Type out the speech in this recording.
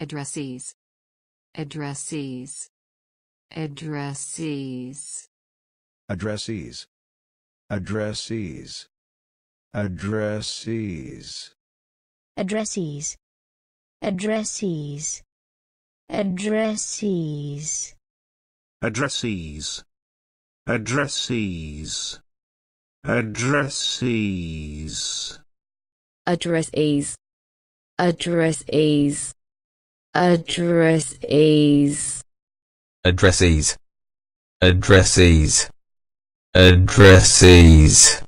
addressees addressees addressees addressees addressees addressees addressees addressees addressees addressees addressees addressees addressees addressees addressees addressees addressees addressees